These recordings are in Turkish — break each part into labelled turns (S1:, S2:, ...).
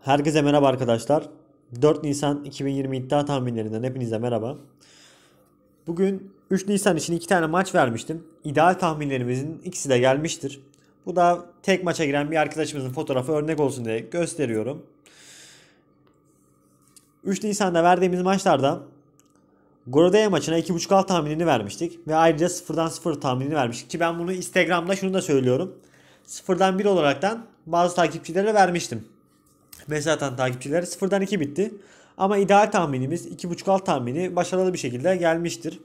S1: Herkese merhaba arkadaşlar. 4 Nisan 2020 iddia tahminlerinden hepinize merhaba. Bugün 3 Nisan için 2 tane maç vermiştim. İdeal tahminlerimizin ikisi de gelmiştir. Bu da tek maça giren bir arkadaşımızın fotoğrafı örnek olsun diye gösteriyorum. 3 Nisan'da verdiğimiz maçlarda Gorodaya maçına 2.5 alt tahminini vermiştik. Ve ayrıca 0'dan 0 tahminini vermiştik. Ki ben bunu Instagram'da şunu da söylüyorum. 0'dan 1 olaraktan bazı takipçilere vermiştim. Mesela atan takipçiler sıfırdan 2 bitti. Ama ideal tahminimiz 2.5 alt tahmini başarılı bir şekilde gelmiştir.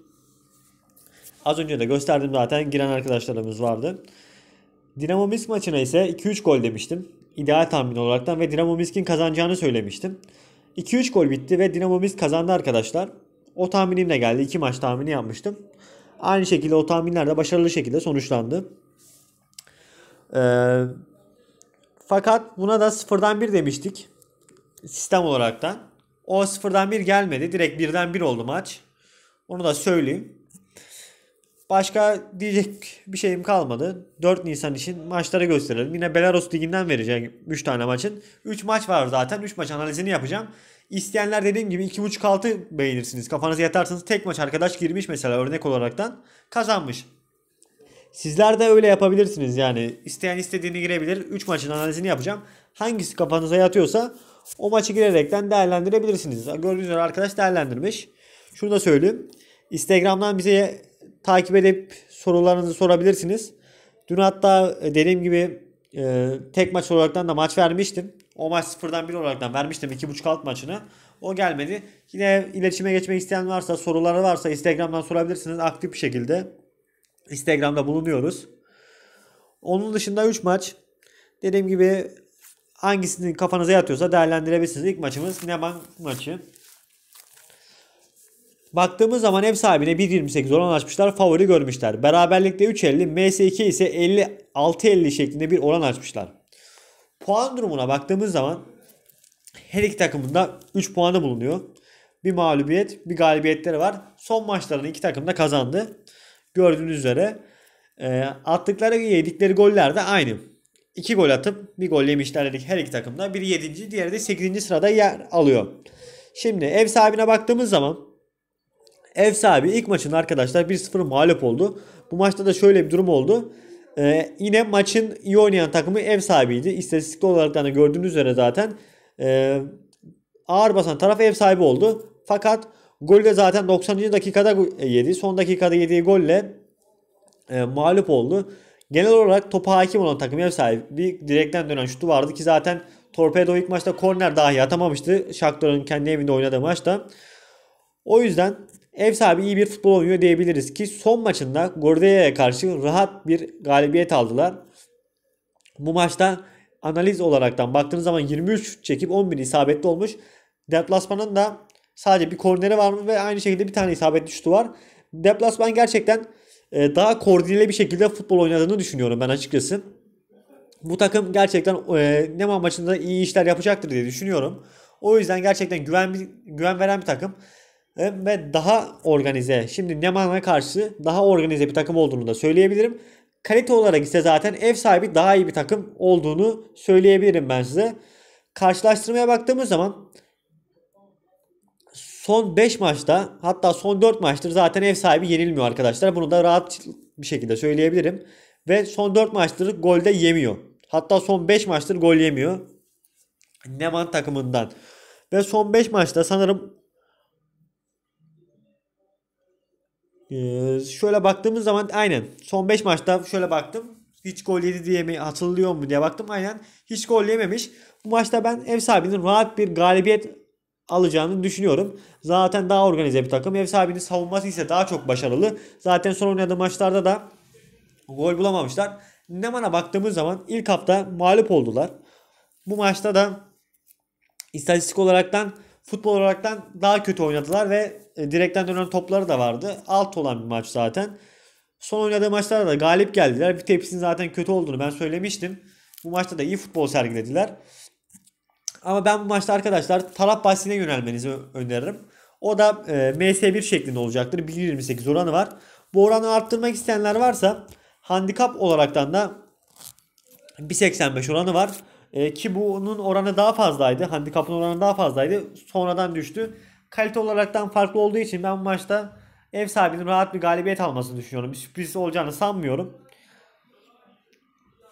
S1: Az önce de gösterdim zaten giren arkadaşlarımız vardı. Dinamo Minsk maçına ise 2-3 gol demiştim. İdeal tahmin olaraktan ve Dinamo Minsk'in kazanacağını söylemiştim. 2-3 gol bitti ve Dinamo Minsk kazandı arkadaşlar. O tahminimle geldi. 2 maç tahmini yapmıştım. Aynı şekilde o tahminler de başarılı şekilde sonuçlandı. Ee, fakat buna da sıfırdan bir demiştik. Sistem olaraktan. O sıfırdan bir gelmedi. Direkt birden bir oldu maç. Onu da söyleyeyim. Başka diyecek bir şeyim kalmadı. 4 Nisan için maçlara gösterelim. Yine Belarus liginden vereceğim 3 tane maçın. 3 maç var zaten. 3 maç analizini yapacağım. İsteyenler dediğim gibi 2.5-6 beğenirsiniz. Kafanızı yatarsanız tek maç arkadaş girmiş mesela örnek olaraktan kazanmış. Sizler de öyle yapabilirsiniz yani. isteyen istediğini girebilir. 3 maçın analizini yapacağım. Hangisi kafanıza yatıyorsa o maçı girerekten değerlendirebilirsiniz. Gördüğünüz üzere arkadaş değerlendirmiş. Şunu da söyleyeyim. Instagram'dan bize takip edip sorularınızı sorabilirsiniz. Dün hatta dediğim gibi e, tek maç olarak da maç vermiştim. O maç sıfırdan bir olaraktan vermiştim 2.5 alt maçını. O gelmedi. Yine iletişime geçmek isteyen varsa soruları varsa Instagram'dan sorabilirsiniz aktif bir şekilde. Instagram'da bulunuyoruz. Onun dışında 3 maç. Dediğim gibi hangisini kafanıza yatıyorsa değerlendirebilirsiniz. İlk maçımız Neman maçı. Baktığımız zaman ev sahibine 1.28 oran açmışlar. Favori görmüşler. Beraberlikte 3.50, MS2 ise 50 6.50 şeklinde bir oran açmışlar. Puan durumuna baktığımız zaman her iki takımında 3 puanı bulunuyor. Bir mağlubiyet, bir galibiyetleri var. Son maçlarını iki takım da kazandı. Gördüğünüz üzere e, attıkları yedikleri goller de aynı. İki gol atıp bir gol yemişler dedik her iki takımda. Biri 7. diğeri de 8. sırada yer alıyor. Şimdi ev sahibine baktığımız zaman ev sahibi ilk maçın arkadaşlar 1-0 mağlup oldu. Bu maçta da şöyle bir durum oldu. Ee, yine maçın iyi oynayan takımı ev sahibiydi. İstatistik olarak da hani gördüğünüz üzere zaten e, ağır basan taraf ev sahibi oldu. Fakat Golü de zaten 90. dakikada e, yedi. Son dakikada yediği golle e, mağlup oldu. Genel olarak topa hakim olan takım ev sahibi direkten dönen şutu vardı ki zaten Torpedo ilk maçta korner dahi atamamıştı. Shakhtar'ın kendi evinde oynadığı maçta. O yüzden ev sahibi iyi bir futbol oynuyor diyebiliriz ki son maçında Gordea'ya karşı rahat bir galibiyet aldılar. Bu maçta analiz olaraktan baktığınız zaman 23 çekip 11 isabetli olmuş. Deplasmanın da Sadece bir korneri var mı ve aynı şekilde bir tane isabetli şutu var. Deplasman gerçekten e, daha koordineli bir şekilde futbol oynadığını düşünüyorum ben açıkçası. Bu takım gerçekten e, Neman maçında iyi işler yapacaktır diye düşünüyorum. O yüzden gerçekten güven güven veren bir takım e, ve daha organize. Şimdi Neman'a karşı daha organize bir takım olduğunu da söyleyebilirim. Kalite olarak ise zaten ev sahibi daha iyi bir takım olduğunu söyleyebilirim ben size. Karşılaştırmaya baktığımız zaman Son 5 maçta hatta son 4 maçtır zaten ev sahibi yenilmiyor arkadaşlar. Bunu da rahat bir şekilde söyleyebilirim. Ve son 4 maçtır golde yemiyor. Hatta son 5 maçtır gol yemiyor. Neman takımından. Ve son 5 maçta sanırım ee, şöyle baktığımız zaman aynen son 5 maçta şöyle baktım. Hiç gol yedi diye mi hatırlıyor mu diye baktım. Aynen hiç gol yememiş. Bu maçta ben ev sahibinin rahat bir galibiyet alacağını düşünüyorum. Zaten daha organize bir takım. Ev sahibinin savunması ise daha çok başarılı. Zaten son oynadığı maçlarda da gol bulamamışlar. Neman'a baktığımız zaman ilk hafta mağlup oldular. Bu maçta da istatistik olaraktan futbol olaraktan daha kötü oynadılar ve e, direkten dönen topları da vardı. Alt olan bir maç zaten. Son oynadığı maçlarda da galip geldiler. Bir tepsinin zaten kötü olduğunu ben söylemiştim. Bu maçta da iyi futbol sergilediler. Ama ben bu maçta arkadaşlar taraf bahsine yönelmenizi öneririm. O da e, MS1 şeklinde olacaktır. 1.28 oranı var. Bu oranı arttırmak isteyenler varsa handikap olaraktan da 1.85 oranı var. E, ki bunun oranı daha fazlaydı. Handikapın oranı daha fazlaydı. Sonradan düştü. Kalite olaraktan farklı olduğu için ben bu maçta ev sahibinin rahat bir galibiyet almasını düşünüyorum. Bir sürpriz olacağını sanmıyorum.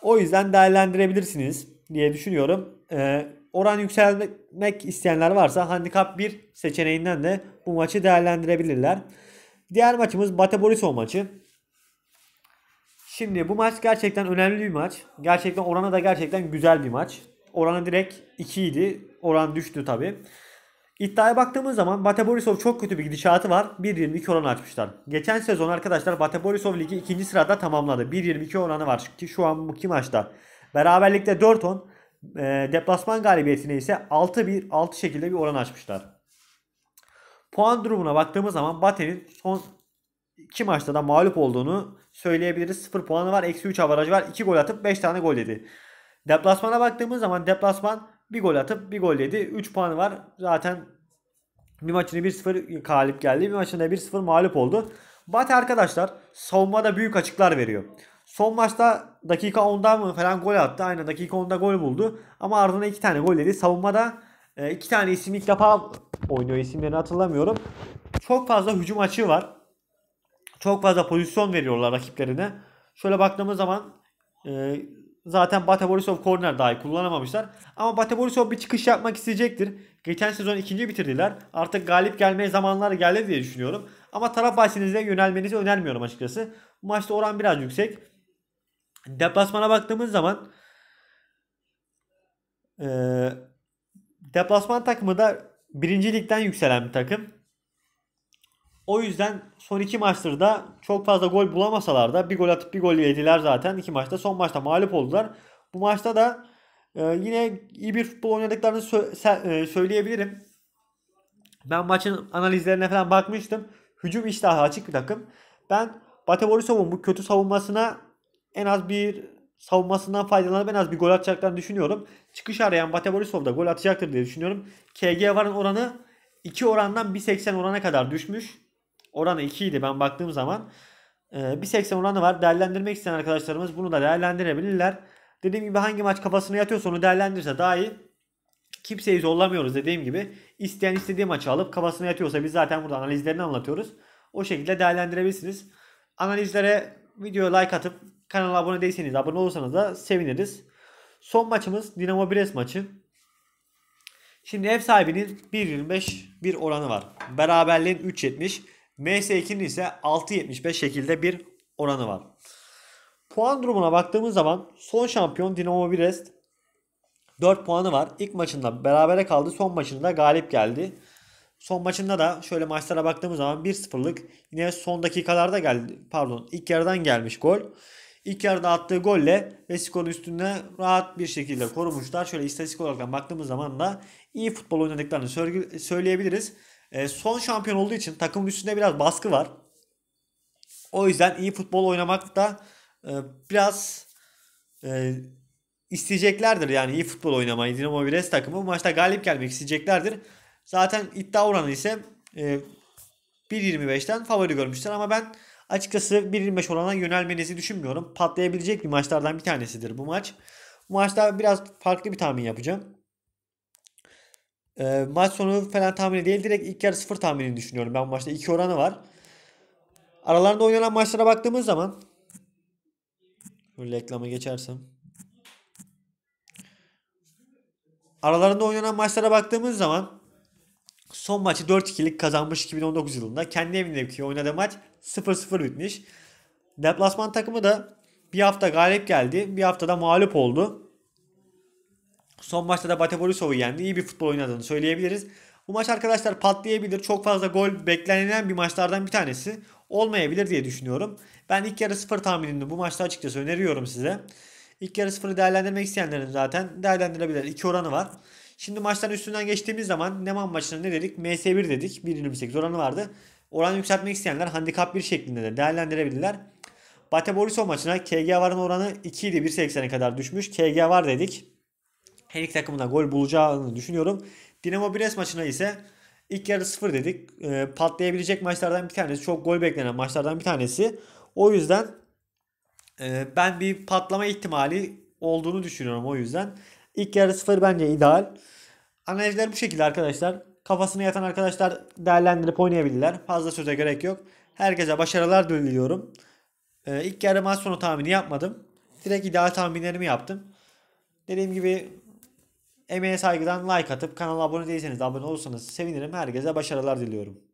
S1: O yüzden değerlendirebilirsiniz diye düşünüyorum. Ee, oran yükselmek isteyenler varsa handikap 1 seçeneğinden de bu maçı değerlendirebilirler. Diğer maçımız Bate Borisov maçı. Şimdi bu maç gerçekten önemli bir maç. Gerçekten orana da gerçekten güzel bir maç. Oranı direkt 2 idi. Oran düştü tabi. İddiaya baktığımız zaman Bate Borisov çok kötü bir gidişatı var. 1.22 oran açmışlar. Geçen sezon arkadaşlar Bate Borisov ligi 2. sırada tamamladı. 1.22 oranı var ki şu anki maçta. Beraberlikte 4 10. E, deplasman galibiyetine ise 6 bir 6 şekilde bir oran açmışlar. Puan durumuna baktığımız zaman Bate'nin son 2 maçta da mağlup olduğunu söyleyebiliriz. 0 puanı var. Eksi 3 avarajı var. 2 gol atıp 5 tane gol dedi. Deplasmana baktığımız zaman deplasman bir gol atıp bir gol dedi, 3 puanı var. Zaten bir maçını 1-0 galip geldi. Bir maçında 1-0 mağlup oldu. Bate arkadaşlar savunmada büyük açıklar veriyor. Son maçta dakika 10'da mı falan gol attı. Aynen dakika 10'da gol buldu. Ama ardından iki tane gol yedi. Savunmada e, iki tane isim ilk defa oynuyor. İsimlerini hatırlamıyorum. Çok fazla hücum açığı var. Çok fazla pozisyon veriyorlar rakiplerine. Şöyle baktığımız zaman e, zaten Bate Borisov korner dahi kullanamamışlar. Ama Bate Borisov bir çıkış yapmak isteyecektir. Geçen sezon ikinci bitirdiler. Artık galip gelmeye zamanlar geldi diye düşünüyorum. Ama taraf bahsinize yönelmenizi önermiyorum açıkçası. Bu maçta oran biraz yüksek. Deplasmana baktığımız zaman e, deplasman takımı da birincilikten yükselen bir takım. O yüzden son iki maçtır da çok fazla gol bulamasalar da bir gol atıp bir gol yediler zaten. iki maçta son maçta mağlup oldular. Bu maçta da e, yine iyi bir futbol oynadıklarını sö- se- e, söyleyebilirim. Ben maçın analizlerine falan bakmıştım. Hücum iştahı açık bir takım. Ben Bate Borisov'un bu kötü savunmasına en az bir savunmasından faydalanıp en az bir gol atacaklarını düşünüyorum. Çıkış arayan Bate Borisov da gol atacaktır diye düşünüyorum. KG Var'ın oranı 2 orandan 1.80 orana kadar düşmüş. Oranı 2 idi ben baktığım zaman. 1.80 ee, oranı var. Değerlendirmek isteyen arkadaşlarımız bunu da değerlendirebilirler. Dediğim gibi hangi maç kafasına yatıyorsa onu değerlendirirse daha iyi. Kimseyi zorlamıyoruz dediğim gibi. İsteyen istediği maçı alıp kafasına yatıyorsa biz zaten burada analizlerini anlatıyoruz. O şekilde değerlendirebilirsiniz. Analizlere video like atıp Kanala abone değilseniz abone olursanız da seviniriz. Son maçımız Dinamo Brest maçı. Şimdi ev sahibinin 1.25 bir oranı var. Beraberliğin 3.70. MS2'nin ise 6.75 şekilde bir oranı var. Puan durumuna baktığımız zaman son şampiyon Dinamo Brest 4 puanı var. İlk maçında berabere kaldı. Son maçında galip geldi. Son maçında da şöyle maçlara baktığımız zaman 1-0'lık yine son dakikalarda geldi. Pardon ilk yarıdan gelmiş gol. İlk yarıda attığı golle Vesiko'nun üstünde rahat bir şekilde korumuşlar. Şöyle istatistik olarak baktığımız zaman da iyi futbol oynadıklarını söyleyebiliriz. E, son şampiyon olduğu için takımın üstünde biraz baskı var. O yüzden iyi futbol oynamak da e, biraz e, isteyeceklerdir. Yani iyi futbol oynamayı Dinamo Brest takımı bu maçta galip gelmek isteyeceklerdir. Zaten iddia oranı ise 1.25'ten favori görmüşler ama ben Açıkçası 1.25 olana yönelmenizi düşünmüyorum. Patlayabilecek bir maçlardan bir tanesidir bu maç. Bu maçta biraz farklı bir tahmin yapacağım. E, maç sonu falan tahmini değil. Direkt ilk yarı 0 tahminini düşünüyorum. Ben bu maçta 2 oranı var. Aralarında oynanan maçlara baktığımız zaman Şöyle reklama geçersem. Aralarında oynanan maçlara baktığımız zaman son maçı 4-2'lik kazanmış 2019 yılında. Kendi evindeki oynadığı maç 0-0 bitmiş. Deplasman takımı da bir hafta galip geldi. Bir haftada mağlup oldu. Son maçta da Bate Borisov'u yendi. İyi bir futbol oynadığını söyleyebiliriz. Bu maç arkadaşlar patlayabilir. Çok fazla gol beklenilen bir maçlardan bir tanesi olmayabilir diye düşünüyorum. Ben ilk yarı sıfır tahminini bu maçta açıkçası öneriyorum size. İlk yarı sıfırı değerlendirmek isteyenlerin zaten değerlendirebilir. İki oranı var. Şimdi maçtan üstünden geçtiğimiz zaman Neman maçına ne dedik? MS1 dedik. 1.28 oranı vardı. Oran yükseltmek isteyenler handikap 1 şeklinde de değerlendirebilirler. Bate Borisov maçına KG varın oranı 2 idi 1.80'e kadar düşmüş. KG var dedik. Her iki takımına gol bulacağını düşünüyorum. Dinamo Brest maçına ise ilk yarı 0 dedik. E, patlayabilecek maçlardan bir tanesi. Çok gol beklenen maçlardan bir tanesi. O yüzden e, ben bir patlama ihtimali olduğunu düşünüyorum o yüzden. İlk yarı 0 bence ideal. Analizler bu şekilde arkadaşlar kafasına yatan arkadaşlar değerlendirip oynayabilirler. Fazla söze gerek yok. Herkese başarılar diliyorum. Ee, ilk yarı maç sonu tahmini yapmadım. Direkt ideal tahminlerimi yaptım. Dediğim gibi emeğe saygıdan like atıp kanala abone değilseniz abone olursanız sevinirim. Herkese başarılar diliyorum.